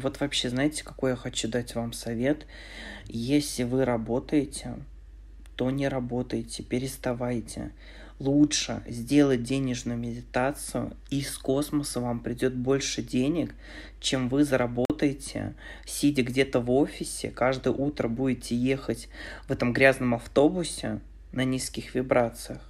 Вот вообще, знаете, какой я хочу дать вам совет? Если вы работаете, то не работайте, переставайте. Лучше сделать денежную медитацию, и с космоса вам придет больше денег, чем вы заработаете, сидя где-то в офисе, каждое утро будете ехать в этом грязном автобусе на низких вибрациях.